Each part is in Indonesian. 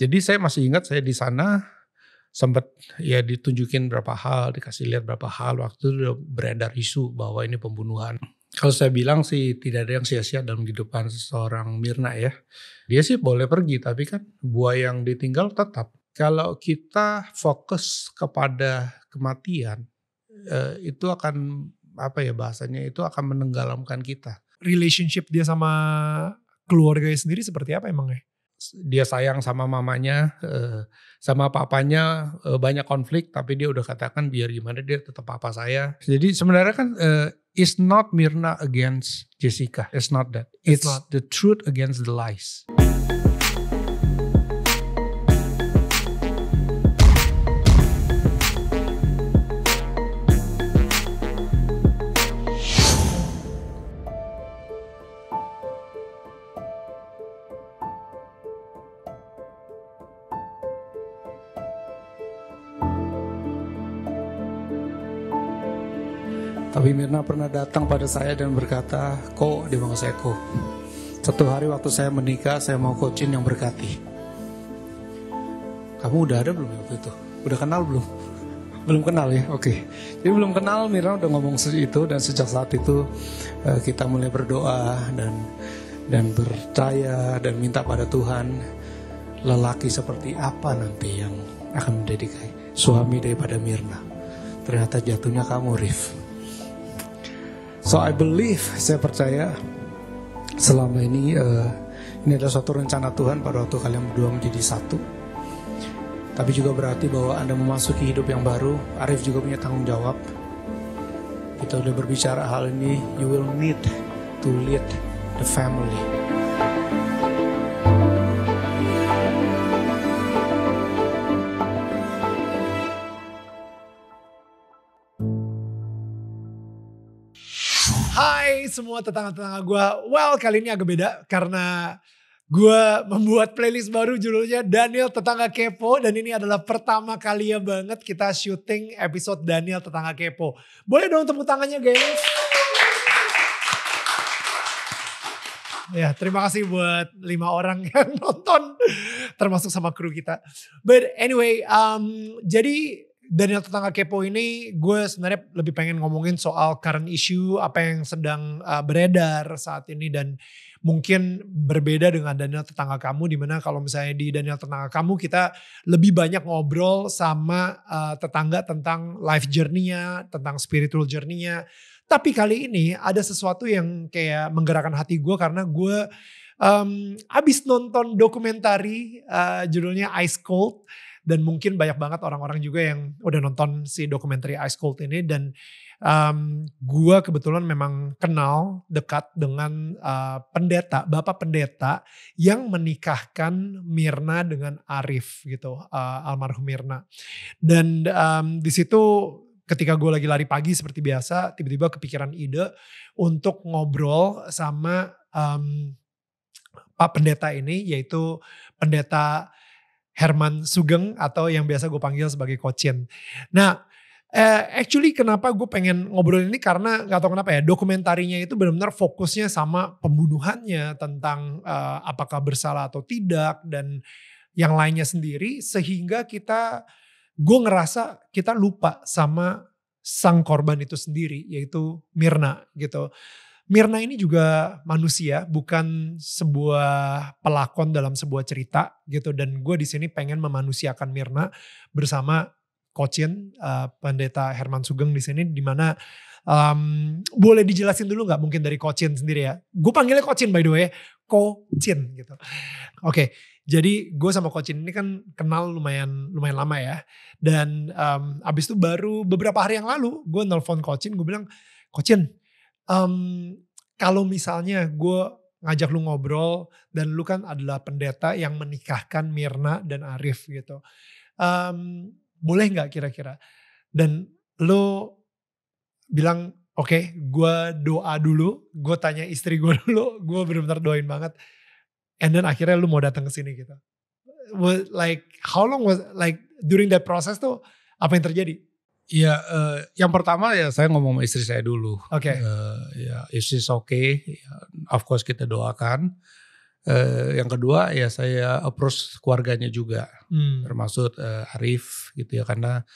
Jadi saya masih ingat saya di sana sempat ya ditunjukin berapa hal, dikasih lihat berapa hal. Waktu itu udah beredar isu bahwa ini pembunuhan. Kalau saya bilang sih tidak ada yang sia-sia dalam kehidupan seorang Mirna ya. Dia sih boleh pergi tapi kan buah yang ditinggal tetap. Kalau kita fokus kepada kematian eh, itu akan apa ya bahasanya itu akan menenggelamkan kita. Relationship dia sama keluarganya sendiri seperti apa emangnya? dia sayang sama mamanya, eh, sama papanya eh, banyak konflik, tapi dia udah katakan biar gimana dia tetap papa saya. Jadi sebenarnya kan eh, it's not Mirna against Jessica, it's not that, it's, it's not. the truth against the lies. Tapi Mirna pernah datang pada saya dan berkata, kok di panggil saya Ko. Satu hari waktu saya menikah, saya mau coaching yang berkati. Kamu udah ada belum ya waktu itu? Udah kenal belum? belum kenal ya, oke. Okay. Jadi belum kenal, Mirna udah ngomong itu dan sejak saat itu eh, kita mulai berdoa dan dan percaya dan minta pada Tuhan lelaki seperti apa nanti yang akan menjadi suami daripada Mirna. Ternyata jatuhnya kamu, Rif. So I believe, saya percaya selama ini uh, ini adalah suatu rencana Tuhan pada waktu kalian berdua menjadi satu. Tapi juga berarti bahwa Anda memasuki hidup yang baru, Arif juga punya tanggung jawab. Kita sudah berbicara hal ini, you will need to lead the family. semua tetangga-tetangga gue. Well kali ini agak beda karena gue membuat playlist baru judulnya Daniel Tetangga Kepo. Dan ini adalah pertama kali ya banget kita syuting episode Daniel Tetangga Kepo. Boleh dong tepuk tangannya guys. Ya terima kasih buat lima orang yang nonton termasuk sama kru kita. But anyway um, jadi Daniel tetangga kepo ini gue sebenarnya lebih pengen ngomongin soal current issue apa yang sedang uh, beredar saat ini dan mungkin berbeda dengan Daniel tetangga kamu di mana kalau misalnya di Daniel tetangga kamu kita lebih banyak ngobrol sama uh, tetangga tentang life journey-nya tentang spiritual journey-nya tapi kali ini ada sesuatu yang kayak menggerakkan hati gue karena gue um, abis nonton dokumentari uh, judulnya Ice Cold dan mungkin banyak banget orang-orang juga yang udah nonton si dokumenter Ice Cold ini dan um, gua kebetulan memang kenal dekat dengan uh, pendeta bapak pendeta yang menikahkan Mirna dengan Arif gitu uh, almarhum Mirna dan um, di situ ketika gue lagi lari pagi seperti biasa tiba-tiba kepikiran ide untuk ngobrol sama um, Pak Pendeta ini yaitu Pendeta Herman Sugeng atau yang biasa gue panggil sebagai Kocin. Nah, uh, actually kenapa gue pengen ngobrol ini karena gak tau kenapa ya dokumentarinya itu benar-benar fokusnya sama pembunuhannya tentang uh, apakah bersalah atau tidak dan yang lainnya sendiri sehingga kita gue ngerasa kita lupa sama sang korban itu sendiri yaitu Mirna gitu. Mirna ini juga manusia, bukan sebuah pelakon dalam sebuah cerita gitu. Dan gue di sini pengen memanusiakan Mirna bersama Kocin, uh, pendeta Herman Sugeng di sini, dimana um, boleh dijelasin dulu nggak mungkin dari Kocin sendiri ya? Gue panggilnya Kocin by the way, Kocin gitu. Oke, okay, jadi gue sama Kocin ini kan kenal lumayan lumayan lama ya. Dan um, abis itu baru beberapa hari yang lalu gue nelfon Kocin, gue bilang, Kocin, um, kalau misalnya gue ngajak lu ngobrol dan lu kan adalah pendeta yang menikahkan Mirna dan Arif gitu. Um, boleh nggak kira-kira? Dan lu bilang oke okay, gue doa dulu, gue tanya istri gue dulu, gue benar-benar doain banget. And then akhirnya lu mau datang ke sini gitu. like how long was like during that process tuh apa yang terjadi? Iya, uh, yang pertama ya saya ngomong sama istri saya dulu. Oke. Okay. Uh, eh, ya, istri okay. Ya, of course kita doakan. Uh, yang kedua ya saya approach keluarganya juga, hmm. termasuk uh, Arif gitu ya karena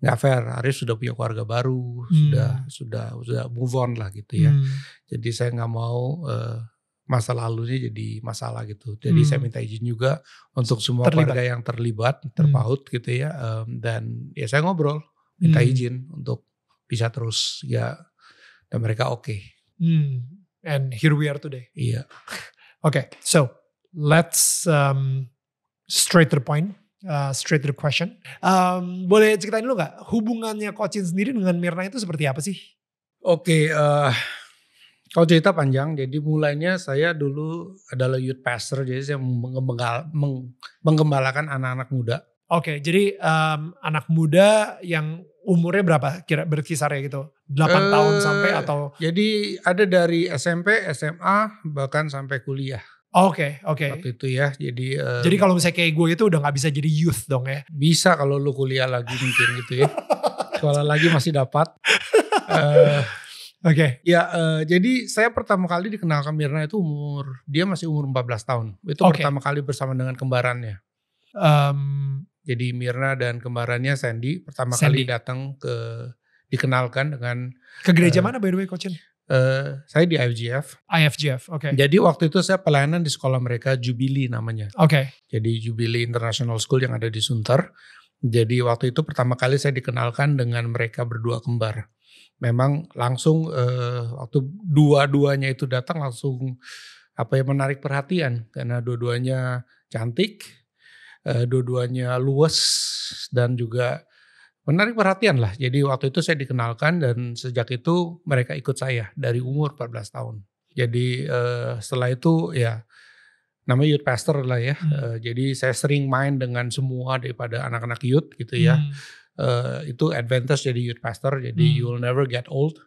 nggak fair. Arif sudah punya keluarga baru, hmm. sudah sudah sudah move on lah gitu ya. Hmm. Jadi saya nggak mau uh, masa lalunya jadi masalah gitu. Jadi hmm. saya minta izin juga untuk semua terlibat. keluarga yang terlibat, terpaut hmm. gitu ya. Um, dan ya saya ngobrol minta hmm. izin untuk bisa terus ya dan mereka oke. Okay. Hmm. And here we are today. Iya. Yeah. oke, okay, so let's um, straight to the point. Uh, straight to the question. Um, boleh ceritain dulu gak hubungannya Kocin sendiri dengan Mirna itu seperti apa sih? Oke, okay, uh, eh, kalau cerita panjang, jadi mulainya saya dulu adalah youth pastor, jadi saya menggembalakan anak-anak muda Oke, okay, jadi um, anak muda yang umurnya berapa kira berkisar ya gitu? 8 uh, eh, tahun sampai atau Jadi ada dari SMP, SMA bahkan sampai kuliah. Oke, okay, oke. Okay. Waktu itu ya. Jadi um, Jadi kalau misalnya kayak gue itu udah gak bisa jadi youth dong ya. Bisa kalau lu kuliah lagi mungkin gitu ya. Sekolah lagi masih dapat. uh, Oke. Okay. Eh, ya, uh, jadi saya pertama kali dikenalkan Mirna itu umur dia masih umur 14 tahun. Itu okay. pertama kali bersama dengan kembarannya. Um, jadi Mirna dan kembarannya Sandy pertama Sandy. kali datang ke dikenalkan dengan ke gereja uh, mana by the way coachin? Uh, eh, saya di IFGF. IFGF, oke. Okay. Jadi waktu itu saya pelayanan di sekolah mereka Jubili namanya. Oke. Okay. Jadi Jubili International School yang ada di Sunter. Jadi waktu itu pertama kali saya dikenalkan dengan mereka berdua kembar. Memang langsung uh, waktu dua-duanya itu datang langsung apa yang menarik perhatian karena dua-duanya cantik, uh, dua-duanya luas dan juga menarik perhatian lah. Jadi waktu itu saya dikenalkan dan sejak itu mereka ikut saya dari umur 14 tahun. Jadi uh, setelah itu ya namanya youth pastor lah ya. Hmm. Uh, jadi saya sering main dengan semua daripada anak-anak youth gitu ya. Hmm. Uh, itu advantage jadi youth pastor jadi hmm. will never get old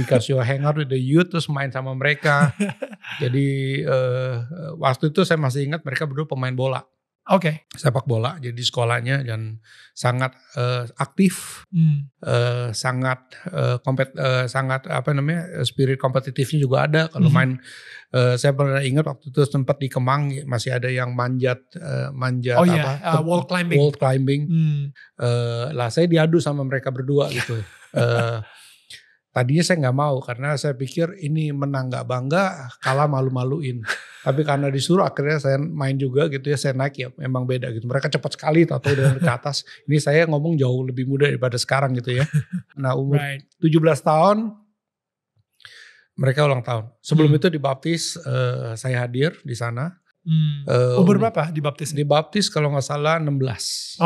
because you hang out with the youth terus main sama mereka jadi uh, waktu itu saya masih ingat mereka berdua pemain bola Oke. Okay. Sepak bola jadi sekolahnya dan sangat uh, aktif, hmm. uh, sangat uh, kompet, uh, sangat apa namanya spirit kompetitifnya juga ada. Kalau hmm. main, uh, saya pernah ingat waktu itu sempat di Kemang masih ada yang manjat, uh, manjat oh, iya, apa? Yeah. Uh, wall climbing. Wall climbing. Hmm. Uh, lah saya diadu sama mereka berdua gitu. uh, Tadinya saya nggak mau karena saya pikir ini menang nggak bangga, kalah malu-maluin. Tapi karena disuruh akhirnya saya main juga gitu ya, saya naik ya memang beda gitu. Mereka cepat sekali atau dari ke atas. Ini saya ngomong jauh lebih muda daripada sekarang gitu ya. Nah umur right. 17 tahun mereka ulang tahun. Sebelum hmm. itu dibaptis uh, saya hadir di sana. Hmm. Uh, Umur berapa dibaptis? Dibaptis kalau nggak salah 16. Oke.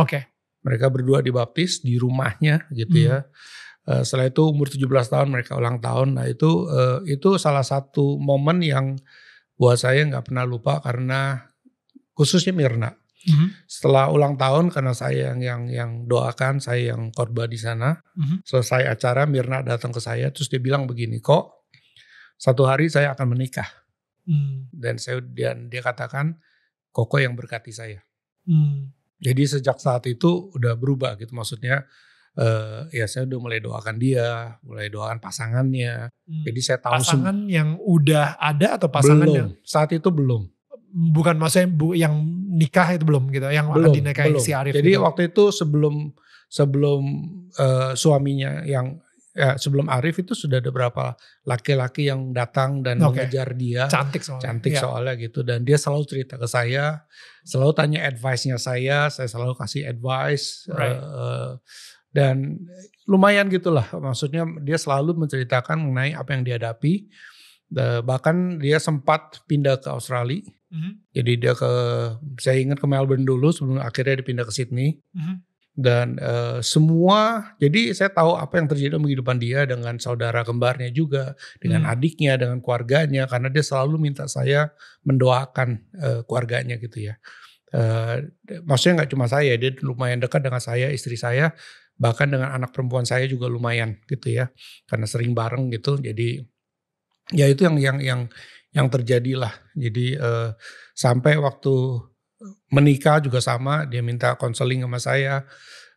Okay. Mereka berdua dibaptis di rumahnya gitu ya. hmm. ya. Eh, setelah itu umur 17 tahun mereka ulang tahun. Nah itu uh, itu salah satu momen yang buat saya nggak pernah lupa karena khususnya Mirna. Mm-hmm. Setelah ulang tahun karena saya yang yang yang doakan, saya yang korban di sana. Mm-hmm. Selesai acara Mirna datang ke saya terus dia bilang begini, "Kok satu hari saya akan menikah." Mm. Dan saya dan dia katakan, "Koko yang berkati saya." Mm. Jadi sejak saat itu udah berubah gitu maksudnya uh, ya saya udah mulai doakan dia, mulai doakan pasangannya. Hmm. Jadi saya tahu pasangan yang udah ada atau pasangan belum. yang saat itu belum. Bukan maksudnya bu, yang nikah itu belum gitu, yang belum, akan dinikahi belum. si Arif. Jadi gitu. waktu itu sebelum sebelum uh, suaminya yang ya, sebelum Arif itu sudah ada berapa laki-laki yang datang dan okay. mengejar dia. Cantik soalnya. Cantik ya. gitu dan dia selalu cerita ke saya, selalu tanya advice-nya saya, saya selalu kasih advice. Right. Uh, dan lumayan gitulah maksudnya dia selalu menceritakan mengenai apa yang dihadapi bahkan dia sempat pindah ke Australia mm-hmm. jadi dia ke saya ingat ke Melbourne dulu sebelum akhirnya dipindah ke Sydney mm-hmm. dan uh, semua jadi saya tahu apa yang terjadi dalam kehidupan dia dengan saudara kembarnya juga dengan hmm adiknya dengan keluarganya karena dia selalu minta saya mendoakan uh, keluarganya gitu ya uh, maksudnya nggak cuma saya dia lumayan dekat dengan saya istri saya bahkan dengan anak perempuan saya juga lumayan gitu ya karena sering bareng gitu jadi ya itu yang yang yang yang terjadi lah jadi eh, sampai waktu menikah juga sama dia minta konseling sama saya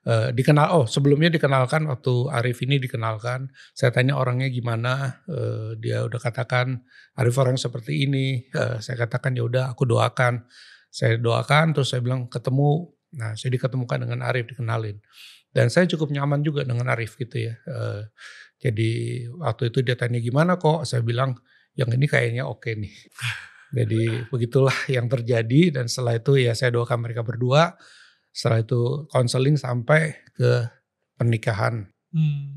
eh, dikenal oh sebelumnya dikenalkan waktu Arif ini dikenalkan saya tanya orangnya gimana eh, dia udah katakan Arif orang seperti ini eh, saya katakan ya udah aku doakan saya doakan terus saya bilang ketemu nah saya diketemukan dengan Arif dikenalin dan saya cukup nyaman juga dengan Arif gitu ya. Uh, jadi waktu itu dia tanya gimana kok, saya bilang yang ini kayaknya oke nih. Jadi begitulah yang terjadi dan setelah itu ya saya doakan mereka berdua. Setelah itu konseling sampai ke pernikahan hmm.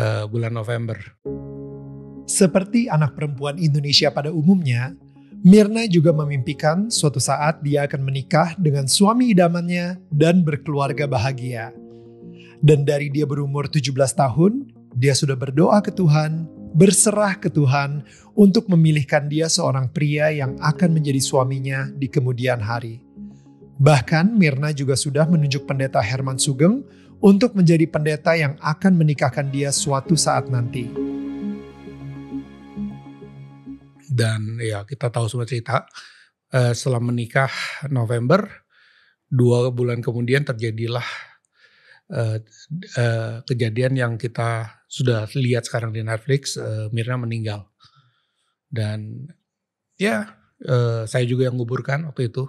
uh, bulan November. Seperti anak perempuan Indonesia pada umumnya, Mirna juga memimpikan suatu saat dia akan menikah dengan suami idamannya dan berkeluarga bahagia. Dan dari dia berumur 17 tahun, dia sudah berdoa ke Tuhan, berserah ke Tuhan untuk memilihkan dia seorang pria yang akan menjadi suaminya di kemudian hari. Bahkan Mirna juga sudah menunjuk pendeta Herman Sugeng untuk menjadi pendeta yang akan menikahkan dia suatu saat nanti. Dan ya kita tahu semua cerita, eh, setelah menikah November, dua bulan kemudian terjadilah Eh, eh, kejadian yang kita sudah lihat sekarang di Netflix uh, Mirna meninggal dan ya uh, saya juga yang nguburkan waktu itu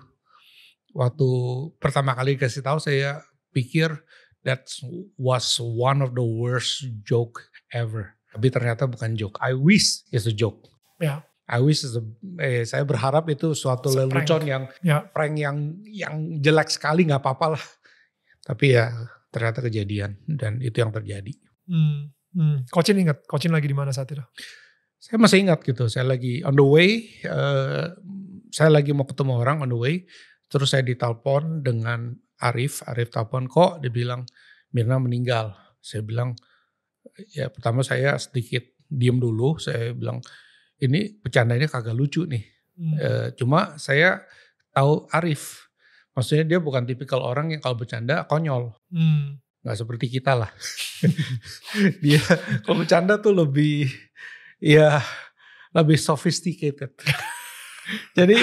waktu pertama kali kasih tahu saya pikir that was one of the worst joke ever tapi ternyata bukan joke I wish it's a joke ya yeah. I wish a, eh, saya berharap itu suatu lelucon yang Yeah. prank yang yang jelek sekali nggak apa-apa lah tapi ya ternyata kejadian dan itu yang terjadi. Hmm. Hmm. Kocin ingat, Kocin lagi di mana saat itu? Saya masih ingat gitu, saya lagi on the way, uh, saya lagi mau ketemu orang on the way, terus saya ditelepon dengan Arif, Arif telepon kok, dia bilang Mirna meninggal. Saya bilang, ya pertama saya sedikit diem dulu, saya bilang ini ini kagak lucu nih. Hmm. Uh, cuma saya tahu Arif, maksudnya dia bukan tipikal orang yang kalau bercanda konyol hmm. nggak seperti kita lah dia kalau bercanda tuh lebih ya lebih sophisticated jadi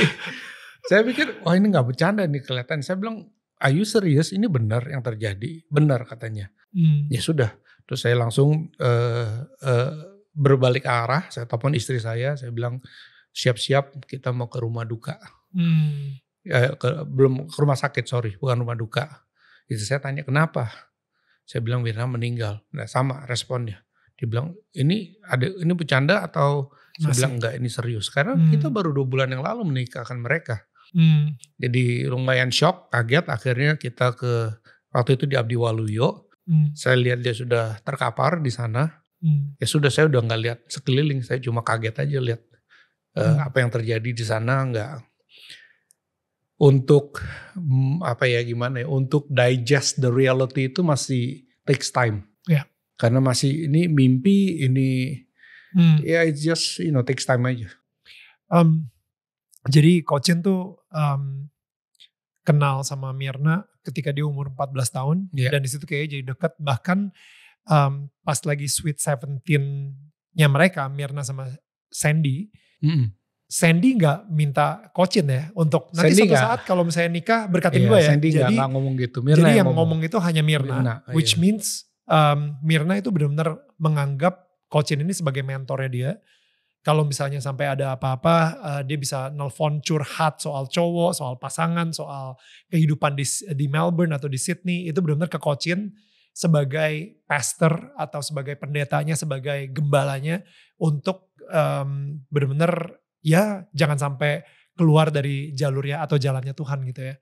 saya pikir wah ini gak bercanda nih kelihatan saya bilang are you serious ini benar yang terjadi benar katanya hmm. ya sudah terus saya langsung uh, uh, berbalik arah saya telepon istri saya saya bilang siap-siap kita mau ke rumah duka hmm eh, ke, belum ke rumah sakit sorry bukan rumah duka itu saya tanya kenapa saya bilang Mirna meninggal nah sama responnya dia bilang ini ada ini bercanda atau Masih. saya bilang enggak ini serius karena hmm. kita baru dua bulan yang lalu menikahkan mereka hmm. jadi lumayan shock kaget akhirnya kita ke waktu itu di Abdi Waluyo hmm. saya lihat dia sudah terkapar di sana hmm. ya sudah saya udah nggak lihat sekeliling saya cuma kaget aja lihat eh, hmm. apa yang terjadi di sana nggak untuk mm, apa ya gimana ya untuk digest the reality itu masih takes time. Yeah. Karena masih ini mimpi ini hmm. ya yeah, it's just you know takes time aja. Um, jadi Kocin tuh um, kenal sama Mirna ketika dia umur 14 tahun yeah. dan disitu kayaknya jadi dekat bahkan um, pas lagi Sweet seventeennya nya mereka Mirna sama Sandy mm -hmm Sandy nggak minta kocin ya untuk nanti Sandy suatu gak, saat kalau misalnya nikah berkatin iya, gue ya. Sandy jadi gak, ngomong gitu. Mirna jadi yang ngomong. ngomong itu hanya Mirna, Mirna which iya. means um, Mirna itu benar-benar menganggap kocin ini sebagai mentornya dia. Kalau misalnya sampai ada apa-apa, uh, dia bisa nelfon curhat soal cowok, soal pasangan, soal kehidupan di, di Melbourne atau di Sydney. Itu benar-benar ke Kocin sebagai pastor atau sebagai pendetanya, sebagai gembalanya untuk um, benar-benar ya jangan sampai keluar dari jalurnya atau jalannya Tuhan gitu ya.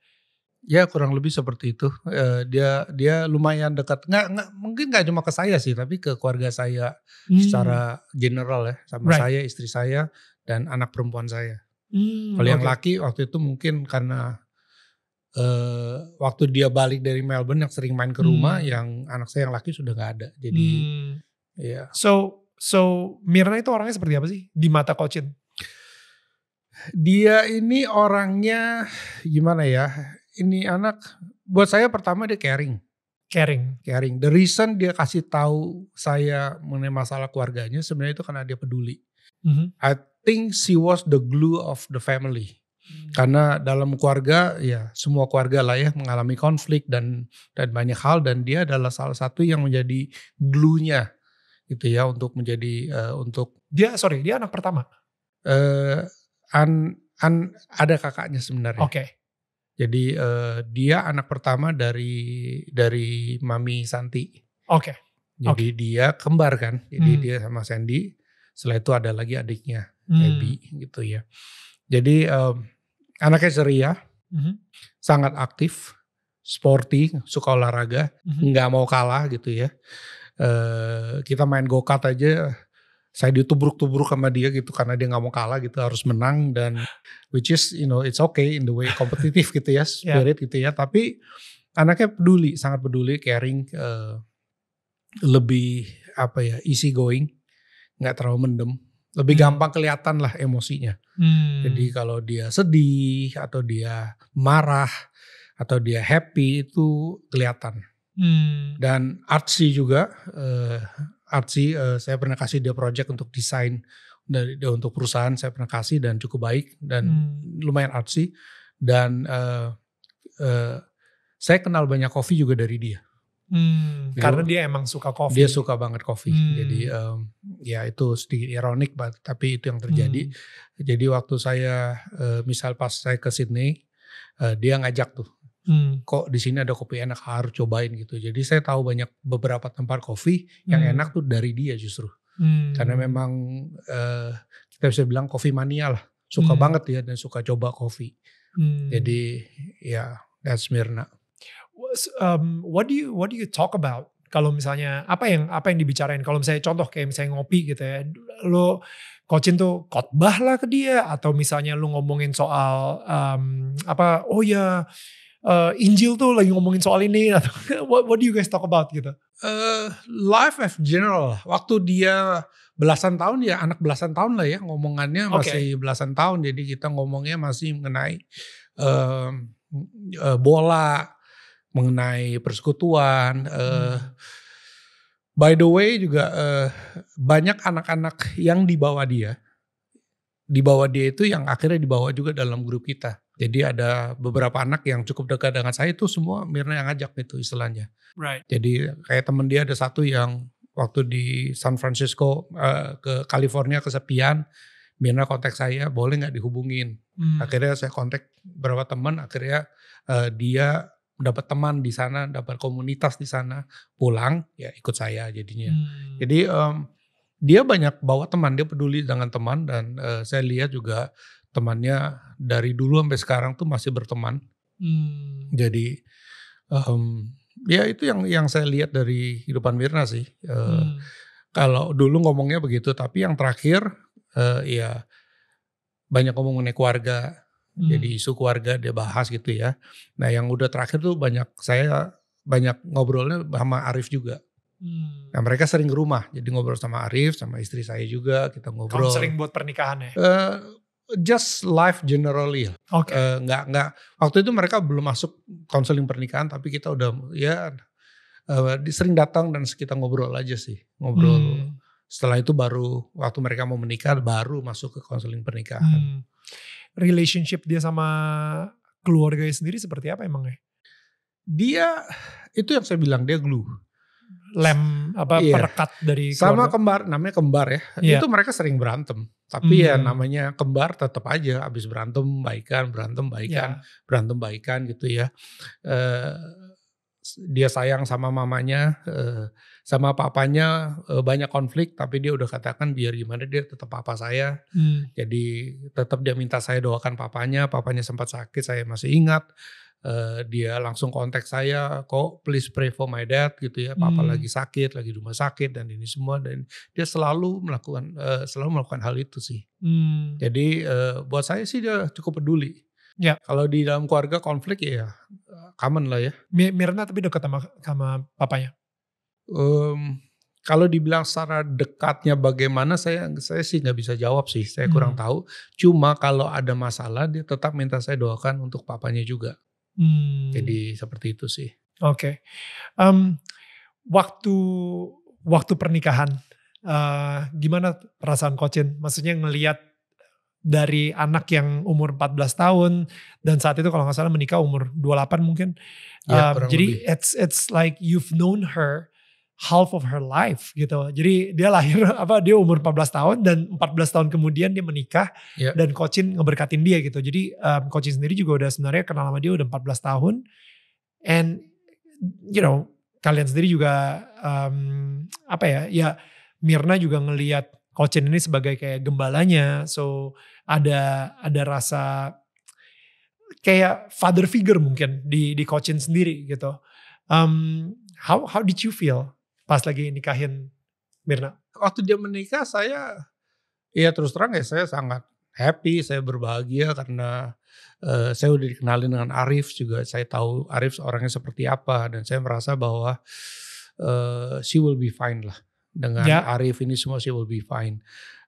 Ya kurang lebih seperti itu. Uh, dia dia lumayan dekat. Nggak, nggak mungkin nggak cuma ke saya sih, tapi ke keluarga saya hmm. secara general ya, sama right. saya, istri saya, dan anak perempuan saya. Hmm, Kalau okay. yang laki waktu itu mungkin karena uh, waktu dia balik dari Melbourne yang sering main ke hmm. rumah, hmm. yang anak saya yang laki sudah nggak ada. Jadi hmm. ya. Yeah. So so Mirna itu orangnya seperti apa sih di mata Kocin? Dia ini orangnya gimana ya? Ini anak buat saya pertama dia caring. Caring. Caring. The reason dia kasih tahu saya mengenai masalah keluarganya sebenarnya itu karena dia peduli. Mm -hmm. I think she was the glue of the family. Hmm. Karena dalam keluarga ya semua keluarga lah ya mengalami konflik dan dan banyak hal dan dia adalah salah satu yang menjadi glue-nya gitu ya untuk menjadi uh, untuk dia sorry dia anak pertama. Uh, An An ada kakaknya sebenarnya. Oke. Okay. Jadi uh, dia anak pertama dari dari mami Santi. Oke. Okay. Jadi okay. dia kembar kan. Jadi hmm. dia sama Sandy. Setelah itu ada lagi adiknya hmm. Abby gitu ya. Jadi um, anaknya ceria, hmm. sangat aktif, sporty, suka olahraga, mm-hmm. nggak hmm. mau kalah gitu ya. Uh, kita main go aja saya ditubruk-tubruk sama dia gitu karena dia nggak mau kalah gitu harus menang dan which is you know it's okay in the way kompetitif gitu ya spirit yeah. gitu ya tapi anaknya peduli sangat peduli caring uh, lebih apa ya easy going nggak terlalu mendem lebih hmm. gampang kelihatan lah emosinya hmm. jadi kalau dia sedih atau dia marah atau dia happy itu kelihatan hmm. dan artsy juga uh, Artsy uh, eh, saya pernah kasih dia project untuk desain dari untuk perusahaan saya pernah kasih dan cukup baik dan hmm. lumayan artsy dan uh, uh, saya kenal banyak kopi juga dari dia. Hmm, karena dia emang suka kopi. Dia suka banget kopi. Hmm. Jadi um, ya itu sedikit ironik tapi itu yang terjadi. Hmm. Jadi waktu saya uh, misal pas saya ke Sydney uh, dia ngajak tuh hmm. kok di sini ada kopi enak harus cobain gitu. Jadi saya tahu banyak beberapa tempat kopi yang hmm. enak tuh dari dia justru. Hmm. Karena memang uh, kita bisa bilang kopi mania lah, suka hmm. banget ya dan suka coba kopi. Hmm. Jadi ya yeah, that's Mirna. Um, what do you what do you talk about? Kalau misalnya apa yang apa yang dibicarain? Kalau misalnya contoh kayak misalnya ngopi gitu ya, lo kocin tuh khotbah lah ke dia atau misalnya lu ngomongin soal um, apa oh ya uh, Injil tuh lagi ngomongin soal ini atau what, what do you guys talk about gitu? Uh, life as general. Waktu dia belasan tahun ya anak belasan tahun lah ya ngomongannya masih belasan tahun jadi kita ngomongnya masih mengenai uh, uh, bola, mengenai persekutuan. Uh, hmm. By the way juga uh, banyak anak-anak yang dibawa dia, dibawa dia itu yang akhirnya dibawa juga dalam grup kita jadi ada beberapa anak yang cukup dekat dengan saya itu semua Mirna yang ngajak itu istilahnya. Right. Jadi kayak temen dia ada satu yang waktu di San Francisco uh, ke California kesepian, Mirna kontak saya boleh nggak dihubungin. Hmm. Akhirnya saya kontak beberapa teman, akhirnya uh, dia dapat teman di sana, dapat komunitas di sana, pulang ya ikut saya jadinya. Hmm. Jadi um, dia banyak bawa teman, dia peduli dengan teman dan uh, saya lihat juga temannya dari dulu sampai sekarang tuh masih berteman. Hmm. Jadi um, ya itu yang yang saya lihat dari kehidupan Mirna sih. Uh, hmm. Kalau dulu ngomongnya begitu, tapi yang terakhir uh, ya banyak ngomong mengenai keluarga. Hmm. Jadi isu keluarga dia bahas gitu ya. Nah yang udah terakhir tuh banyak saya banyak ngobrolnya sama Arif juga. Hmm. Nah mereka sering ke rumah, jadi ngobrol sama Arif, sama istri saya juga kita ngobrol. Kamu sering buat pernikahan ya? Uh, just life generally Oke. Okay. Uh, eh, nggak waktu itu mereka belum masuk konseling pernikahan tapi kita udah ya uh, sering datang dan kita ngobrol aja sih ngobrol. Hmm. Setelah itu baru waktu mereka mau menikah baru masuk ke konseling pernikahan. Hmm. Relationship dia sama keluarganya sendiri seperti apa emangnya? Dia itu yang saya bilang dia glue lem apa iya. perekat dari keluarga. sama kembar namanya kembar ya iya. itu mereka sering berantem tapi ya hmm. ya namanya kembar tetap aja abis berantem baikan berantem baikan yeah. berantem baikan gitu ya uh, dia sayang sama mamanya uh, sama papanya uh, banyak konflik tapi dia udah katakan biar gimana dia tetap papa saya hmm. jadi tetap dia minta saya doakan papanya papanya sempat sakit saya masih ingat Eh, dia langsung kontak saya kok please pray for my dad gitu ya papa hmm. lagi sakit lagi di rumah sakit dan ini semua dan dia selalu melakukan uh, selalu melakukan hal itu sih hmm. jadi uh, buat saya sih dia cukup peduli ya kalau di dalam keluarga konflik ya common lah ya Mirna tapi dekat sama sama papanya um, kalau dibilang secara dekatnya bagaimana saya saya sih nggak bisa jawab sih saya kurang hmm. tahu cuma kalau ada masalah dia tetap minta saya doakan untuk papanya juga Hmm. Jadi seperti itu sih. Oke. Okay. Um, waktu waktu pernikahan, uh, gimana perasaan Kocin? Maksudnya ngelihat dari anak yang umur 14 tahun dan saat itu kalau nggak salah menikah umur 28 mungkin. Ya, um, jadi it's it's like you've known her half of her life gitu. Jadi dia lahir apa dia umur 14 tahun dan 14 tahun kemudian dia menikah yeah. dan Kocin ngeberkatin dia gitu. Jadi um, Kocin sendiri juga udah sebenarnya kenal sama dia udah 14 tahun. And you know, kalian sendiri juga um, apa ya? Ya Mirna juga ngelihat Kocin ini sebagai kayak gembalanya. So ada ada rasa kayak father figure mungkin di di Kocin sendiri gitu. Um, how how did you feel pas lagi nikahin Mirna? Waktu dia menikah saya ya terus terang ya saya sangat happy, saya berbahagia karena uh, saya udah dikenalin dengan Arif juga. Saya tahu Arif orangnya seperti apa dan saya merasa bahwa uh, she will be fine lah dengan ya. Arif ini semua she will be fine.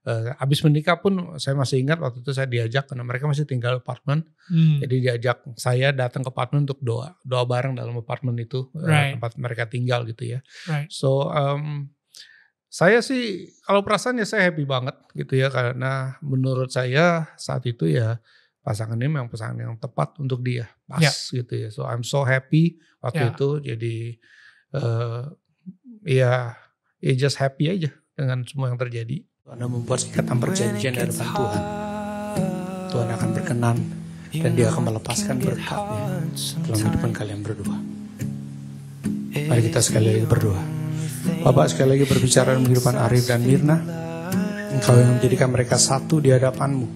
Uh, abis menikah pun saya masih ingat waktu itu saya diajak karena mereka masih tinggal apartemen. Hmm. Jadi diajak saya datang ke apartemen untuk doa, doa bareng dalam apartemen itu eh, right. uh, tempat mereka tinggal gitu ya. Right. So um, saya sih kalau perasaannya saya happy banget gitu ya karena menurut saya saat itu ya pasangan ini memang pasangan yang tepat untuk dia pas yeah. gitu ya. So I'm so happy waktu yeah. itu jadi uh, ya yeah, just happy aja dengan semua yang terjadi. Tuhan membuat ikatan perjanjian hadapan Tuhan. Tuhan akan berkenan dan dia akan melepaskan berkatnya dalam kehidupan kalian berdua. Mari kita sekali lagi berdoa. Bapak sekali lagi berbicara dalam kehidupan Arif dan Mirna. Engkau yang menjadikan mereka satu di hadapanmu.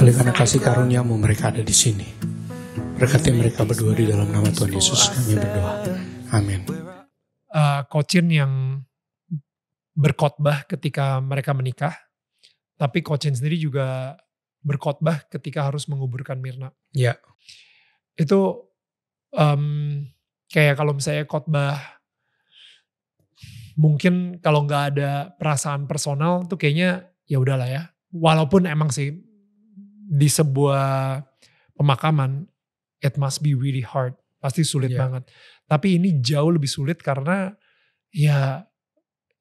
Oleh karena kasih karuniamu mereka ada di sini. Berkati mereka berdua di dalam nama Tuhan Yesus kami berdoa. Amin uh, yang berkhotbah ketika mereka menikah, tapi kocin sendiri juga berkhotbah ketika harus menguburkan Mirna. Iya. Yeah. Itu um, kayak kalau misalnya khotbah mungkin kalau nggak ada perasaan personal tuh kayaknya ya udahlah ya. Walaupun emang sih di sebuah pemakaman it must be really hard pasti sulit yeah. banget. Tapi ini jauh lebih sulit karena ya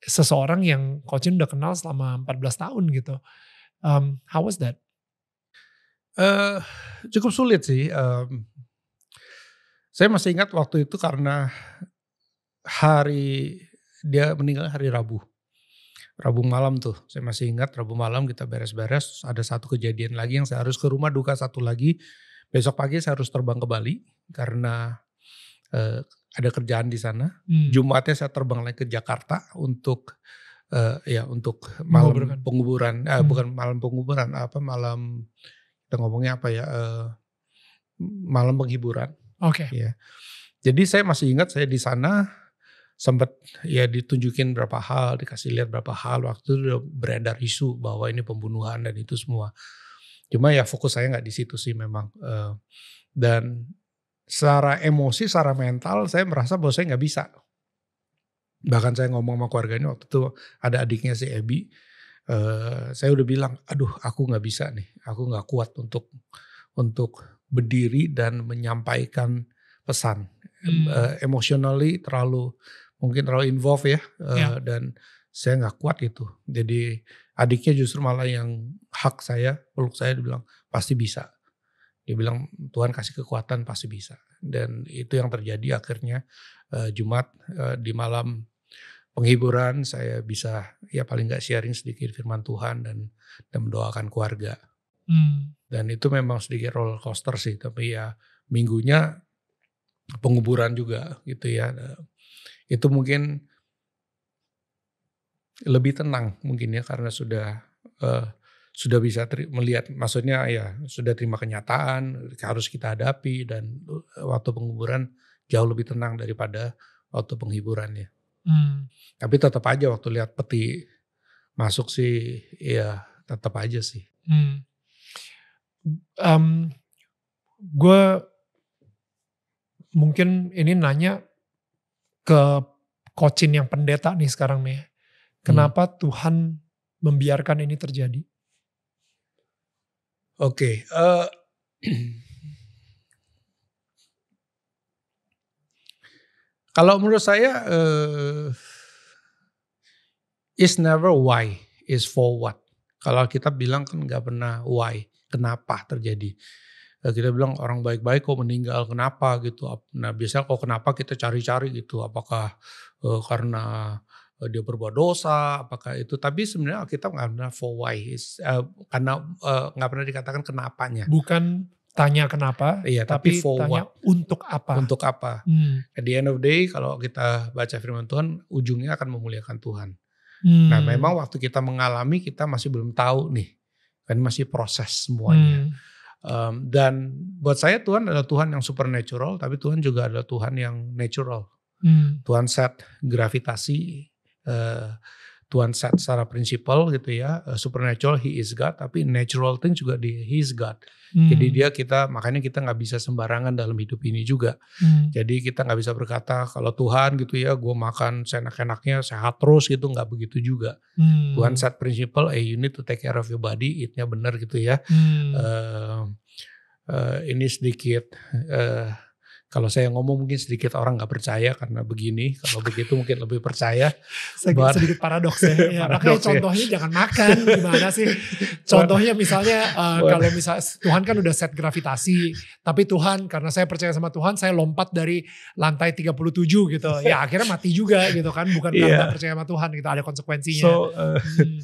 seseorang yang coachin udah kenal selama 14 tahun gitu. Um, how was that? Uh, cukup sulit sih. Um, saya masih ingat waktu itu karena hari dia meninggal hari Rabu. Rabu malam tuh, saya masih ingat Rabu malam kita beres-beres, ada satu kejadian lagi yang saya harus ke rumah duka satu lagi. Besok pagi saya harus terbang ke Bali karena uh, ada kerjaan di sana. Hmm. Jumatnya saya terbang lagi ke Jakarta untuk uh, ya untuk malam penguburan, penguburan uh, bukan malam penguburan apa malam kita ngomongnya apa ya uh, malam penghiburan. Oke. Okay. Ya. Jadi saya masih ingat saya di sana sempat ya ditunjukin berapa hal, dikasih lihat berapa hal waktu itu udah beredar isu bahwa ini pembunuhan dan itu semua. Cuma ya fokus saya nggak di situ sih memang. dan secara emosi, secara mental saya merasa bahwa saya nggak bisa. Bahkan saya ngomong sama keluarga ini waktu itu ada adiknya si Ebi, uh, saya udah bilang, aduh aku nggak bisa nih, aku nggak kuat untuk untuk berdiri dan menyampaikan pesan. Hmm. Uh, emotionally terlalu mungkin terlalu involved ya, uh, dan saya nggak kuat itu. Jadi adiknya justru malah yang hak saya, peluk saya dibilang pasti bisa dia bilang Tuhan kasih kekuatan pasti bisa dan itu yang terjadi akhirnya uh, Jumat uh, di malam penghiburan saya bisa ya paling nggak sharing sedikit firman Tuhan dan dan mendoakan keluarga hmm. dan itu memang sedikit roller coaster sih tapi ya minggunya penguburan juga gitu ya eh, itu mungkin lebih tenang mungkin ya karena sudah uh, sudah bisa melihat maksudnya ya sudah terima kenyataan harus kita hadapi dan eh, waktu penguburan jauh lebih tenang daripada waktu penghiburannya. Hmm. Tapi tetap aja waktu lihat peti masuk sih ya tetap aja sih. Hmm. Um, gue mungkin ini nanya ke kocin yang pendeta nih sekarang nih. Ya. Hmm. Kenapa hmm. Tuhan membiarkan ini terjadi? Oke, okay, uh, eh, kalau menurut saya uh, eh, is never why, it's for what. Kalau kita bilang kan nggak pernah why, kenapa terjadi. Eh, kita bilang orang baik-baik kok meninggal, kenapa gitu. Nah biasanya kok kenapa kita cari-cari gitu. Apakah uh, karena Eh, dia berbuat dosa, apakah itu. Tapi sebenarnya kita nggak pernah for why, is, uh, karena eh, nggak uh, pernah dikatakan kenapanya. Bukan tanya kenapa, iya, tapi, tapi for tanya what. untuk apa. Untuk apa. Hmm. At the end of day, kalau kita baca firman Tuhan, ujungnya akan memuliakan Tuhan. Nah, hmm. Nah memang waktu kita mengalami, kita masih belum tahu nih. Kan masih proses semuanya. Hmm. Um, dan buat saya Tuhan adalah Tuhan yang supernatural, tapi Tuhan juga adalah Tuhan yang natural. Hmm. Tuhan set gravitasi, Eh, Tuhan set secara prinsipal gitu ya eh, supernatural he is God tapi natural thing juga di he is God hmm. jadi dia kita makanya kita nggak bisa sembarangan dalam hidup ini juga hmm. jadi kita nggak bisa berkata kalau Tuhan gitu ya gue makan seenak-enaknya sehat terus gitu nggak begitu juga hmm. Tuhan set prinsipal eh you need to take care of your body eatnya benar gitu ya hmm. uh, uh, ini sedikit uh, kalau saya ngomong mungkin sedikit orang nggak percaya karena begini. Kalau begitu mungkin lebih percaya. Sedikit, But, sedikit paradoks ya. ya paradoks makanya ya. jangan makan. Gimana sih? Contohnya misalnya uh, kalau misalnya Tuhan kan udah set gravitasi. Tapi Tuhan karena saya percaya sama Tuhan saya lompat dari lantai 37 gitu. Ya akhirnya mati juga gitu kan. Bukan yeah. karena iya. percaya sama Tuhan gitu. Ada konsekuensinya. So, uh, hmm.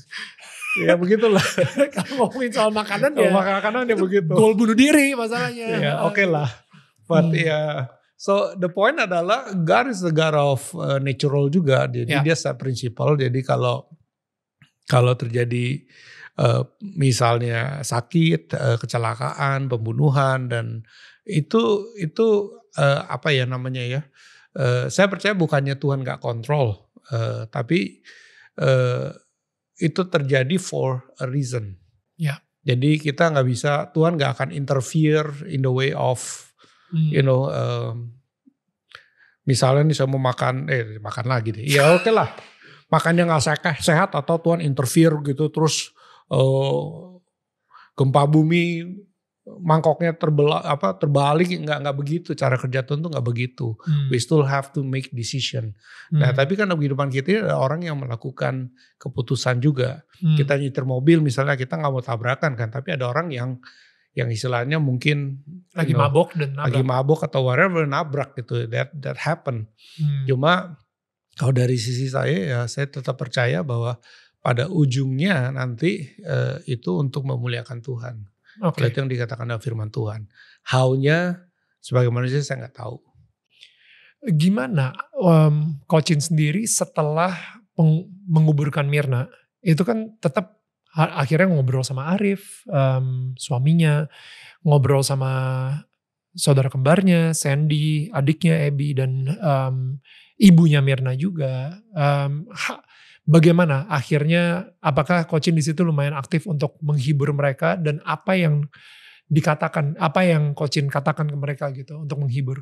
Eh, ya begitulah. Kalau ngomongin soal makanan ya. makanan ya begitu. Gol bunuh diri masalahnya. ya oke okay lah. But hmm. yeah. So the point adalah God is the God of uh, natural juga. Jadi yeah. dia set prinsipal. Jadi kalau kalau terjadi uh, misalnya sakit, uh, kecelakaan, pembunuhan dan itu itu uh, apa ya namanya ya? Uh, saya percaya bukannya Tuhan nggak kontrol, uh, tapi uh, itu terjadi for a reason. Ya. Yeah. Jadi kita nggak bisa Tuhan nggak akan interfere in the way of hmm. you know um, misalnya nih saya mau makan eh makan lagi deh ya oke okay lah makannya nggak sehat, sehat atau tuan interfere gitu terus uh, gempa bumi mangkoknya terbelah apa terbalik nggak nggak begitu cara kerja tentu tuh nggak begitu hmm. we still have to make decision hmm. nah tapi kan kehidupan kita ada orang yang melakukan keputusan juga hmm. kita nyetir mobil misalnya kita nggak mau tabrakan kan tapi ada orang yang yang istilahnya mungkin lagi you know, mabok dan nabrak. lagi mabok atau whatever nabrak gitu that that happen hmm. cuma kalau dari sisi saya ya saya tetap percaya bahwa pada ujungnya nanti uh, itu untuk memuliakan Tuhan okay. itu yang dikatakan dalam firman Tuhan how-nya sebagai manusia saya nggak tahu gimana um, coaching sendiri setelah menguburkan Mirna itu kan tetap akhirnya ngobrol sama Arif, um, suaminya, ngobrol sama saudara kembarnya, Sandy, adiknya Ebi dan um, ibunya Mirna juga. Um, ha, bagaimana akhirnya apakah coaching di situ lumayan aktif untuk menghibur mereka dan apa yang dikatakan, apa yang coaching katakan ke mereka gitu untuk menghibur?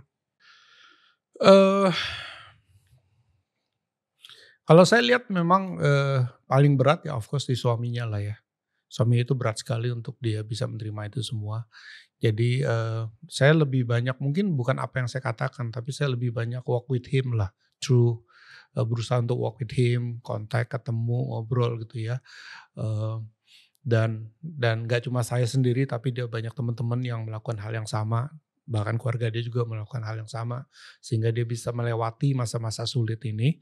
Eh uh kalau saya lihat memang eh, paling berat ya of course di suaminya lah ya. Suami itu berat sekali untuk dia bisa menerima itu semua. Jadi eh, saya lebih banyak mungkin bukan apa yang saya katakan tapi saya lebih banyak walk with him lah true eh, berusaha untuk walk with him, kontak, ketemu, ngobrol gitu ya. Eh, dan dan gak cuma saya sendiri tapi dia banyak teman-teman yang melakukan hal yang sama bahkan keluarga dia juga melakukan hal yang sama sehingga dia bisa melewati masa-masa sulit ini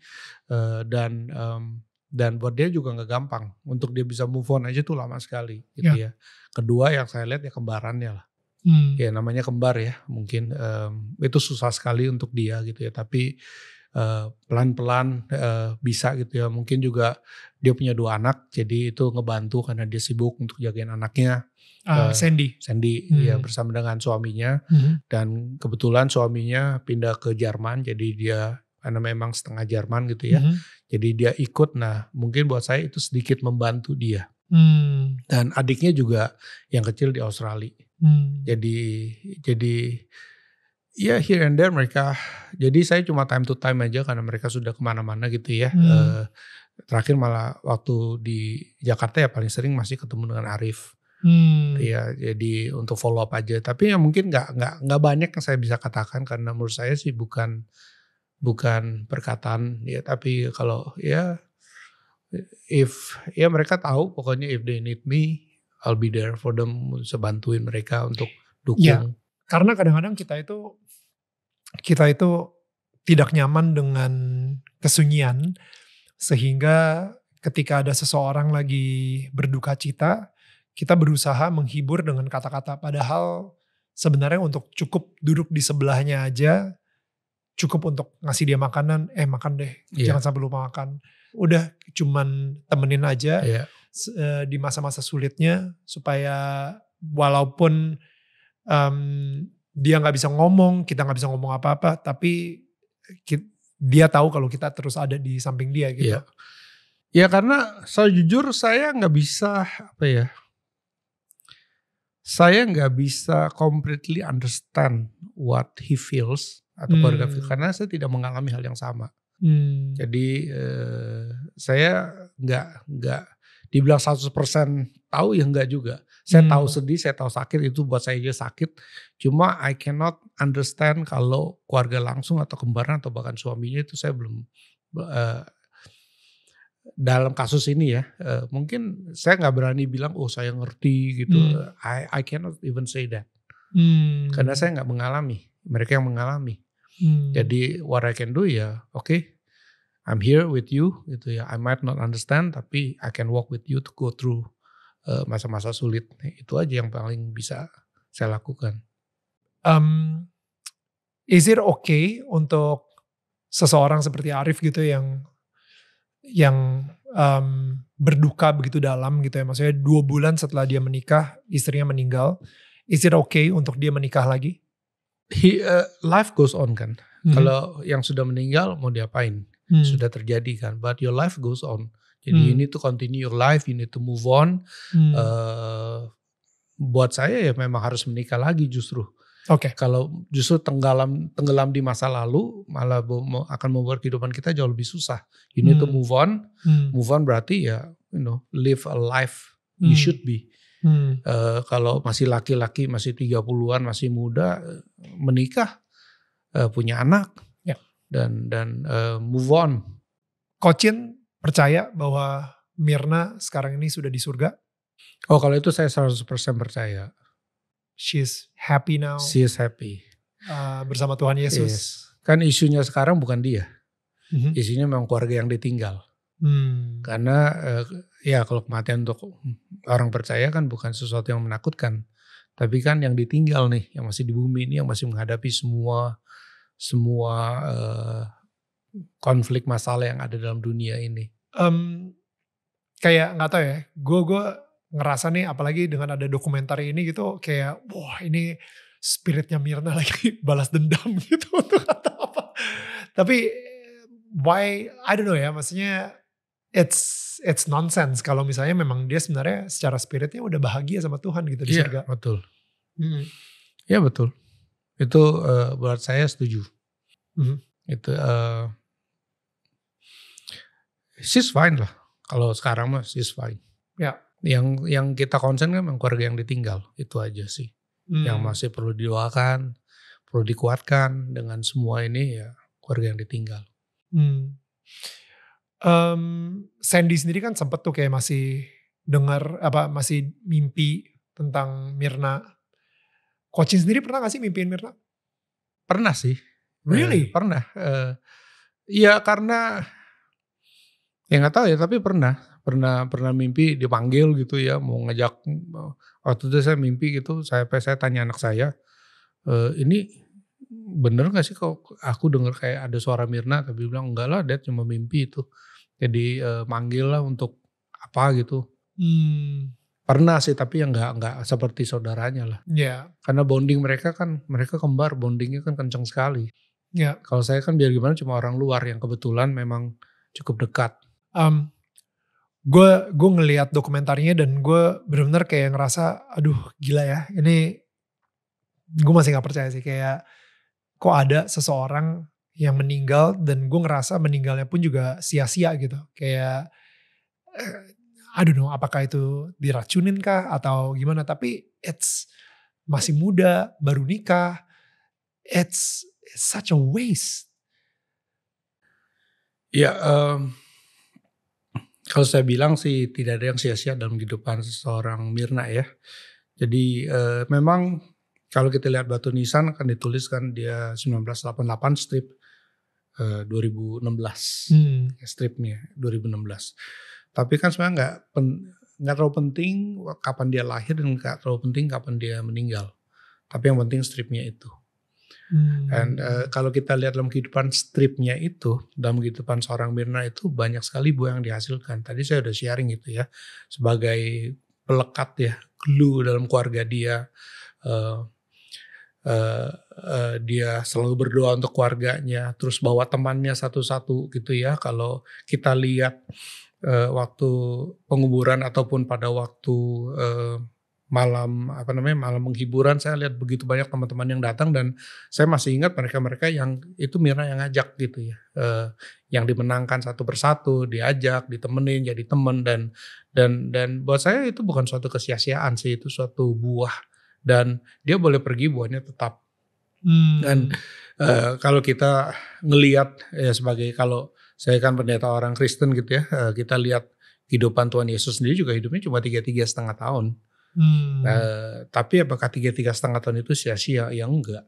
uh, dan um, dan buat dia juga nggak gampang untuk dia bisa move on aja tuh lama sekali gitu yeah. ya kedua yang saya lihat ya kembarannya lah hmm. ya namanya kembar ya mungkin um, itu susah sekali untuk dia gitu ya tapi Eh, pelan-pelan uh, uh, bisa gitu ya. Mungkin juga dia punya dua anak, jadi itu ngebantu karena dia sibuk untuk jagain anaknya. Uh, Sandy. Sandy, hmm. ya bersama dengan suaminya. Hmm. Dan kebetulan suaminya pindah ke Jerman, jadi dia karena memang setengah Jerman gitu ya. Hmm. Jadi dia ikut. Nah, mungkin buat saya itu sedikit membantu dia. Hmm. Dan adiknya juga yang kecil di Australia. Hmm. Jadi jadi ya yeah, here and there mereka. Jadi saya cuma time to time aja karena mereka sudah kemana-mana gitu ya. Hmm. Uh, terakhir malah waktu di Jakarta ya paling sering masih ketemu dengan Arif. Hmm. Ya, jadi untuk follow up aja. Tapi ya mungkin nggak nggak nggak banyak yang saya bisa katakan karena menurut saya sih bukan bukan perkataan ya. Tapi kalau ya if ya mereka tahu pokoknya if they need me, I'll be there for them. Sebantuin mereka untuk ya, dukung. Ya, karena kadang-kadang kita itu kita itu tidak nyaman dengan kesunyian sehingga ketika ada seseorang lagi berduka cita kita berusaha menghibur dengan kata-kata padahal sebenarnya untuk cukup duduk di sebelahnya aja cukup untuk ngasih dia makanan eh makan deh yeah. jangan sampai lupa makan udah cuman temenin aja yeah. Iya. di masa-masa sulitnya supaya walaupun um, dia nggak bisa ngomong, kita nggak bisa ngomong apa-apa, tapi kita, dia tahu kalau kita terus ada di samping dia gitu. Ya, ya karena saya jujur saya nggak bisa apa ya, saya nggak bisa completely understand what he feels atau hmm. keluarga feel karena saya tidak mengalami hal yang sama. Hmm. Jadi eh, saya nggak nggak dibilang 100% tahu ya nggak juga. Saya hmm. tahu sedih, saya tahu sakit itu buat saya juga sakit. Cuma I cannot understand kalau keluarga langsung atau kembaran atau bahkan suaminya itu saya belum uh, dalam kasus ini ya. Uh, mungkin saya nggak berani bilang oh saya ngerti gitu. Hmm. I I cannot even say that. Hmm. Karena saya nggak mengalami. Mereka yang mengalami. Hmm. Jadi what I can do ya, oke, okay, I'm here with you gitu ya. I might not understand tapi I can walk with you to go through Eh, masa-masa sulit. Nah, itu aja yang paling bisa saya lakukan. Um, is it okay untuk seseorang seperti Arif gitu yang yang um, berduka begitu dalam gitu ya? Maksudnya dua bulan setelah dia menikah, istrinya meninggal. Is it okay untuk dia menikah lagi? He, uh, life goes on kan. Hmm. Kalau yang sudah meninggal mau diapain? Hmm. Sudah terjadi kan. But your life goes on jadi hmm. you need to continue your life, you need to move on. Hmm. Uh, buat saya ya memang harus menikah lagi justru. Oke. Okay. Kalau justru tenggelam tenggelam di masa lalu malah akan membuat kehidupan kita jauh lebih susah. You need hmm. to move on. Hmm. Move on berarti ya you know live a life hmm. you should be. Hmm. Uh, kalau masih laki-laki masih 30-an masih muda eh, menikah uh, punya anak ya. dan dan uh, move on. Kocin percaya bahwa Mirna sekarang ini sudah di surga? Oh kalau itu saya 100% percaya. She's happy now. She is happy. Uh, bersama Tuhan Yesus. Yes. Kan isunya sekarang bukan dia. Mm-hmm. Isunya memang keluarga yang ditinggal. Hmm. Karena uh, ya kalau kematian untuk orang percaya kan bukan sesuatu yang menakutkan. Tapi kan yang ditinggal nih, yang masih di bumi ini, yang masih menghadapi semua semua uh, konflik masalah yang ada dalam dunia ini. Um, kayak nggak tahu ya, gue gue ngerasa nih apalagi dengan ada dokumenter ini gitu kayak wah ini spiritnya Mirna lagi balas dendam gitu untuk kata apa. Tapi why I don't know ya maksudnya it's it's nonsense kalau misalnya memang dia sebenarnya secara spiritnya udah bahagia sama Tuhan gitu di iya, surga. Hmm. Iya betul. Hmm. Ya betul. Itu uh, buat saya setuju. Mm -hmm. Itu uh, Sis fine lah. Kalau sekarang mah sis fine. Ya. Yang yang kita concern kan memang keluarga yang ditinggal itu aja sih. Hmm. Yang masih perlu didoakan, perlu dikuatkan dengan semua ini ya keluarga yang ditinggal. Hmm. Um, Sandy sendiri kan sempet tuh kayak masih dengar apa masih mimpi tentang Mirna. Coaching sendiri pernah gak sih mimpiin Mirna? Pernah sih. Really? Eh, pernah. Eh, iya eh, karena ya nggak tahu ya tapi pernah pernah pernah mimpi dipanggil gitu ya mau ngajak waktu itu saya mimpi gitu saya saya tanya anak saya e, ini bener nggak sih kok aku dengar kayak ada suara Mirna tapi bilang enggak lah dia cuma mimpi itu jadi e, manggil lah untuk apa gitu hmm. pernah sih tapi yang nggak nggak seperti saudaranya lah yeah. karena bonding mereka kan mereka kembar bondingnya kan kencang sekali yeah. kalau saya kan biar gimana cuma orang luar yang kebetulan memang cukup dekat um, gue gue ngelihat dokumentarnya dan gue benar-benar kayak ngerasa aduh gila ya ini gue masih nggak percaya sih kayak kok ada seseorang yang meninggal dan gue ngerasa meninggalnya pun juga sia-sia gitu kayak aduh eh, don't know apakah itu diracunin kah atau gimana tapi it's masih muda baru nikah it's, it's such a waste ya yeah, um, kalau saya bilang sih tidak ada yang sia-sia dalam kehidupan seorang Mirna ya. Jadi eh, memang kalau kita lihat batu nisan akan dituliskan dia 1988 strip eh, 2016 hmm. stripnya 2016. Tapi kan sebenarnya nggak nggak terlalu penting kapan dia lahir dan nggak terlalu penting kapan dia meninggal. Tapi yang penting stripnya itu. Hmm. And uh, kalau kita lihat dalam kehidupan stripnya itu, dalam kehidupan seorang Mirna itu banyak sekali buah yang dihasilkan. Tadi saya udah sharing gitu ya, sebagai pelekat ya, glue dalam keluarga dia. Uh, uh, uh, dia selalu berdoa untuk keluarganya, terus bawa temannya satu-satu gitu ya. Kalau kita lihat uh, waktu penguburan ataupun pada waktu uh, malam apa namanya malam penghiburan saya lihat begitu banyak teman-teman yang datang dan saya masih ingat mereka-mereka yang itu Mira yang ngajak gitu ya eh, yang dimenangkan satu persatu diajak ditemenin jadi temen dan dan dan buat saya itu bukan suatu kesia-siaan sih itu suatu buah dan dia boleh pergi buahnya tetap hmm. dan eh, kalau kita ngeliat ya sebagai kalau saya kan pendeta orang Kristen gitu ya eh, kita lihat kehidupan Tuhan Yesus sendiri juga hidupnya cuma tiga tiga setengah tahun Hmm. Uh, tapi apakah tiga tiga setengah tahun itu sia-sia? Ya enggak.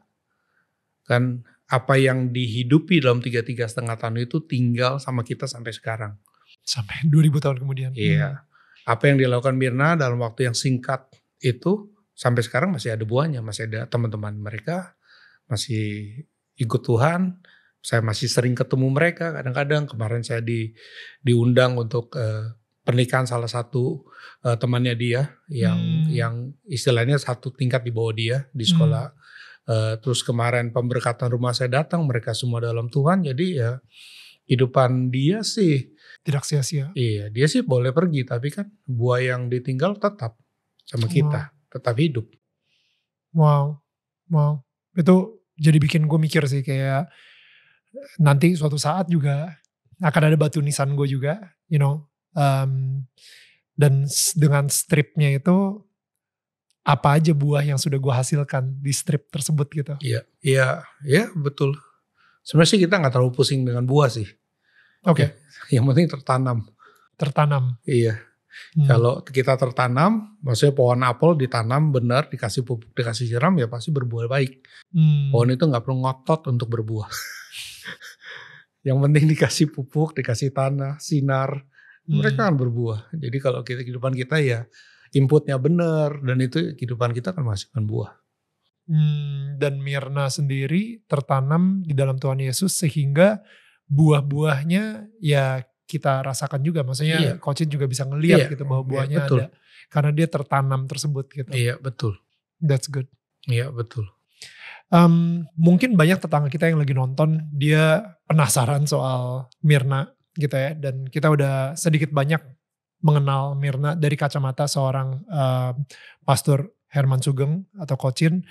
Kan apa yang dihidupi dalam tiga tiga setengah tahun itu tinggal sama kita sampai sekarang. Sampai 2000 tahun kemudian. Iya. Hmm. Apa yang dilakukan Mirna dalam waktu yang singkat itu sampai sekarang masih ada buahnya, masih ada teman-teman mereka masih ikut Tuhan. Saya masih sering ketemu mereka. Kadang-kadang kemarin saya di diundang untuk uh, pernikahan salah satu uh, temannya dia yang hmm. yang istilahnya satu tingkat di bawah dia di hmm. sekolah. Hmm. Uh, terus kemarin pemberkatan rumah saya datang mereka semua dalam Tuhan jadi ya kehidupan dia sih tidak sia-sia. Iya, dia sih boleh pergi tapi kan buah yang ditinggal tetap sama kita, wow. tetap hidup. Wow. Wow. Itu jadi bikin gue mikir sih kayak nanti suatu saat juga akan ada batu nisan gue juga, you know, um, dan dengan stripnya itu apa aja buah yang sudah gue hasilkan di strip tersebut gitu. Iya, iya, iya betul. Sebenarnya sih kita nggak terlalu pusing dengan buah sih. Oke. Okay. yang penting tertanam. Tertanam. Iya. Hmm. Kalau kita tertanam, maksudnya pohon apel ditanam benar, dikasih pupuk, dikasih siram ya pasti berbuah baik. Hmm. Pohon itu nggak perlu ngotot untuk berbuah. yang penting dikasih pupuk, dikasih tanah, sinar, mereka hmm. akan berbuah. Jadi kalau kita kehidupan kita ya inputnya benar dan itu kehidupan kita akan menghasilkan buah. Hmm, dan Mirna sendiri tertanam di dalam Tuhan Yesus sehingga buah-buahnya ya kita rasakan juga. Maksudnya iya. Kocin juga bisa ngeliat iya. gitu bahwa buahnya iya, betul. ada. Karena dia tertanam tersebut gitu. Iya betul. That's good. Iya betul. Um, mungkin banyak tetangga kita yang lagi nonton dia penasaran soal Mirna gitu ya dan kita udah sedikit banyak mengenal Mirna dari kacamata seorang uh, pastor Herman Sugeng atau Kocin.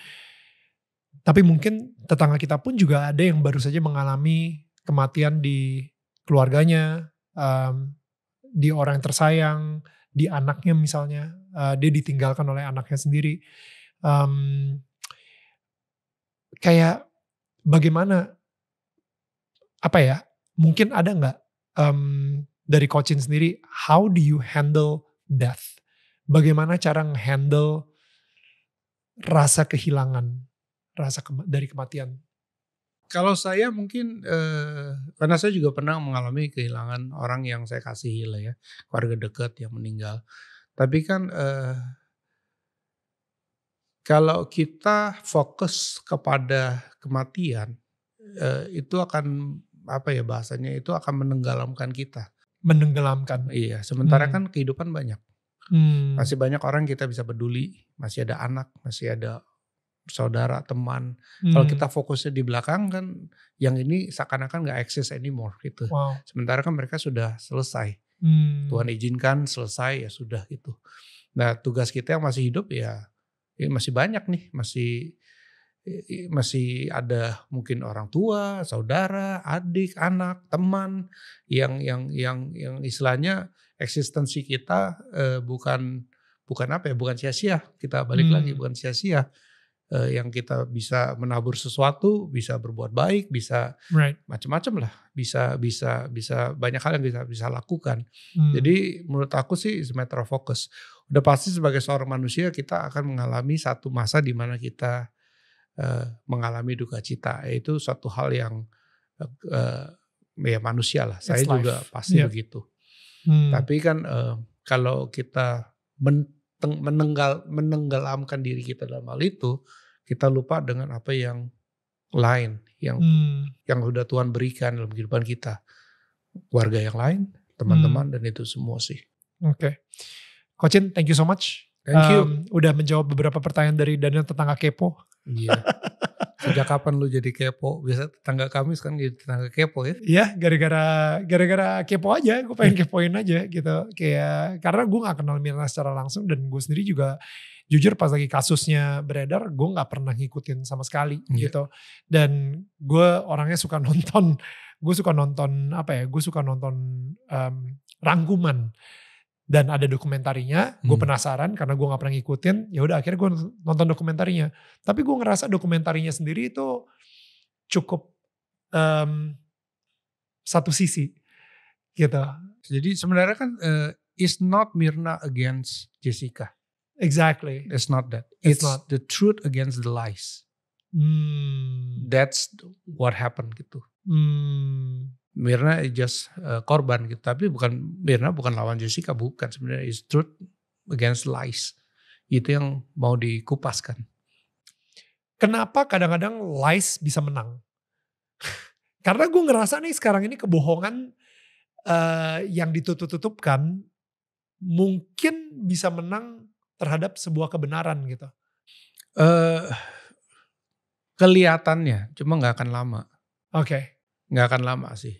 Tapi mungkin tetangga kita pun juga ada yang baru saja mengalami kematian di keluarganya, um, di orang yang tersayang, di anaknya misalnya, uh, dia ditinggalkan oleh anaknya sendiri. Um, kayak bagaimana apa ya? Mungkin ada nggak um, dari coaching sendiri, how do you handle death? Bagaimana cara handle rasa kehilangan, rasa ke dari kematian? Kalau saya mungkin eh, karena saya juga pernah mengalami kehilangan orang yang saya kasihi lah ya, keluarga dekat yang meninggal. Tapi kan eh, kalau kita fokus kepada kematian, eh, itu akan apa ya bahasanya itu akan menenggelamkan kita. Menenggelamkan. Iya, sementara hmm. kan kehidupan banyak. Hmm. Masih banyak orang kita bisa peduli, masih ada anak, masih ada saudara, teman. Hmm. Kalau kita fokusnya di belakang kan yang ini seakan-akan gak eksis anymore gitu. Wow. Sementara kan mereka sudah selesai. Hmm. Tuhan izinkan selesai ya sudah gitu. Nah tugas kita yang masih hidup ya, ya masih banyak nih, masih masih ada mungkin orang tua, saudara, adik, anak, teman yang yang yang yang istilahnya eksistensi kita eh, bukan bukan apa ya, bukan sia-sia. Kita balik hmm. lagi bukan sia-sia. Eh, yang kita bisa menabur sesuatu, bisa berbuat baik, bisa right. macam-macam lah, bisa bisa bisa banyak hal yang bisa bisa lakukan. Hmm. Jadi menurut aku sih a matter of focus. Udah pasti sebagai seorang manusia kita akan mengalami satu masa di mana kita Eh, mengalami duka cita itu satu hal yang uh, ya manusia lah It's saya life. juga pasti yeah. begitu hmm. tapi kan uh, kalau kita menenggal menenggelamkan diri kita dalam hal itu kita lupa dengan apa yang lain yang hmm. yang sudah Tuhan berikan dalam kehidupan kita warga yang lain teman-teman hmm. dan itu semua sih oke okay. Kocin thank you so much Thank you. Um, udah menjawab beberapa pertanyaan dari Daniel tentang kepo. Iya. Sejak kapan lu jadi kepo? Biasa tetangga kami kan jadi tetangga kepo ya? Iya, gara-gara gara-gara kepo aja, gue pengen iya. kepoin aja gitu. Kayak karena gue gak kenal Mirna secara langsung dan gue sendiri juga jujur pas lagi kasusnya beredar gue nggak pernah ngikutin sama sekali yeah. gitu dan gue orangnya suka nonton gue suka nonton apa ya gue suka nonton um, rangkuman dan ada dokumentarinya gue hmm. penasaran karena gue nggak pernah ngikutin ya udah akhirnya gue nonton dokumentarinya tapi gue ngerasa dokumentarinya sendiri itu cukup um, satu sisi gitu jadi sebenarnya kan uh, eh, is not Mirna against Jessica exactly it's not that it's, it's not the truth against the lies hmm. that's what happened gitu hmm. Mirna just uh, korban gitu. Tapi bukan Mirna bukan lawan Jessica, bukan sebenarnya is truth against lies. Itu yang mau dikupaskan. Kenapa kadang-kadang lies bisa menang? Karena gue ngerasa nih sekarang ini kebohongan uh, yang ditutup-tutupkan mungkin bisa menang terhadap sebuah kebenaran gitu. Uh, kelihatannya, cuma nggak akan lama. Oke. Okay nggak akan lama sih.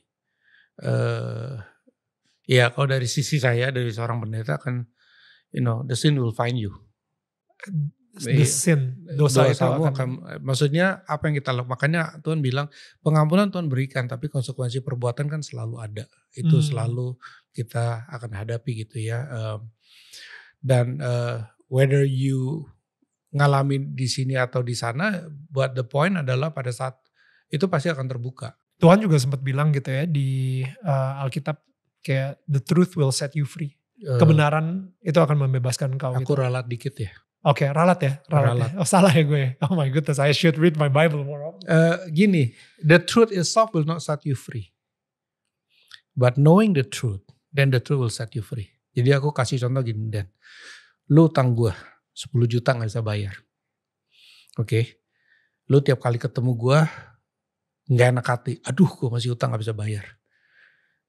Uh, ya kalau dari sisi saya dari seorang pendeta kan, you know the sin will find you. The iya. sin, dosa, dosa itu akan, akan, maksudnya apa yang kita lakukan makanya Tuhan bilang pengampunan Tuhan berikan tapi konsekuensi perbuatan kan selalu ada itu hmm. selalu kita akan hadapi gitu ya um, dan uh, whether you ngalami di sini atau di sana, buat the point adalah pada saat itu pasti akan terbuka. Tuhan juga sempat bilang gitu ya di uh, Alkitab kayak the truth will set you free. Uh, Kebenaran itu akan membebaskan kau. Aku gitu. ralat dikit ya. Oke, okay, ralat ya, ralat. Ya? ralat. Ya. Oh salah ya gue. Oh my goodness, I should read my Bible more often. Uh, gini, the truth itself will not set you free, but knowing the truth, then the truth will set you free. Jadi aku kasih contoh gini, Dan, lu utang gue 10 juta nggak bisa bayar, oke? Okay? Lu tiap kali ketemu gue nggak enak hati. Aduh, gue masih utang nggak bisa bayar.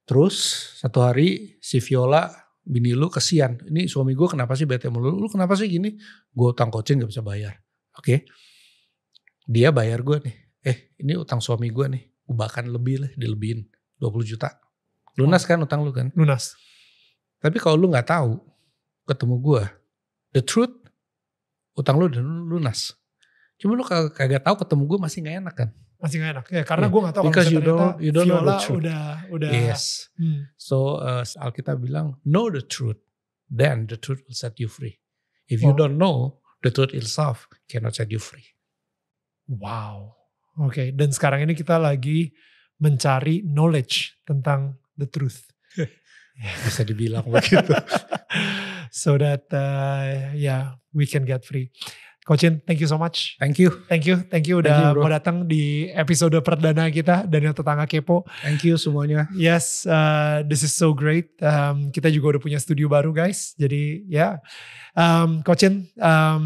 Terus satu hari si Viola bini lu kesian. Ini suami gue kenapa sih bete mulu? Lu kenapa sih gini? Gue utang coaching nggak bisa bayar. Oke. Okay. Dia bayar gue nih. Eh ini utang suami gue nih. Bahkan lebih lah dilebihin. 20 juta. Lunas kan utang lu kan? Lunas. Tapi kalau lu nggak tahu ketemu gue. The truth. Utang lu udah lunas. Cuma lu kagak tahu ketemu gue masih nggak enak kan? masih gak enak ya karena yeah. gue gak tahu kalau you don't, you don't Viola know the truth. udah udah yes hmm. so uh, Alkitab bilang know the truth then the truth will set you free if oh. you don't know the truth itself cannot set you free wow oke okay. dan sekarang ini kita lagi mencari knowledge tentang the truth bisa dibilang begitu so that uh, eh, yeah we can get free Kocin, thank you so much. Thank you. Thank you, thank you udah thank you, mau datang di episode perdana kita Daniel Tetangga Kepo. Thank you semuanya. Yes, uh, this is so great. Um, kita juga udah punya studio baru guys. Jadi ya, yeah. um, Kocin, um,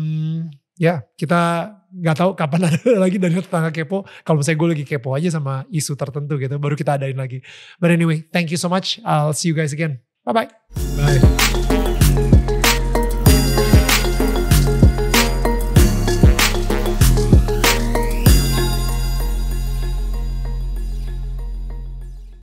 ya yeah, kita nggak tahu kapan ada lagi Daniel Tetangga Kepo. Kalau misalnya gue lagi kepo aja sama isu tertentu gitu, baru kita adain lagi. But anyway, thank you so much. I'll see you guys again. Bye-bye. Bye. -bye. Bye.